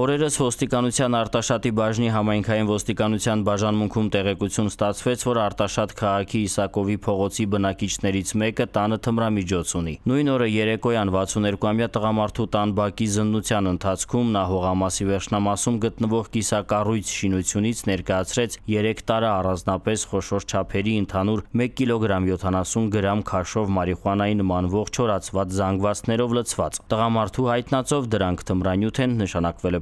Օրերս ոստիկանության Արտաշատի բաժնի համայնքային ոստիկանության բաժանմունքում տեղեկություն ստացվեց, որ Արտաշատ քաղաքի Իսակովի փողոցի բնակիչներից մեկը տանը թմրամիջոց ունի։ Նույն օրը երեկոյան 62-ամյա տղամարդու տան բակի զննության ընթացքում նա հողամասի վերջնամասում գտնվող կիսակառույց շինությունից ներկայացրեց 3 տարա առանձնապես խոշոր չափերի ընդհանուր 1 կիլոգրամ 70 գրամ քաշով մարիխուանայի նմանվող չորացված զանգվածներով լցված։ Տղամարդու հայտնածով դրանք թմրանյութ են նշանակվել է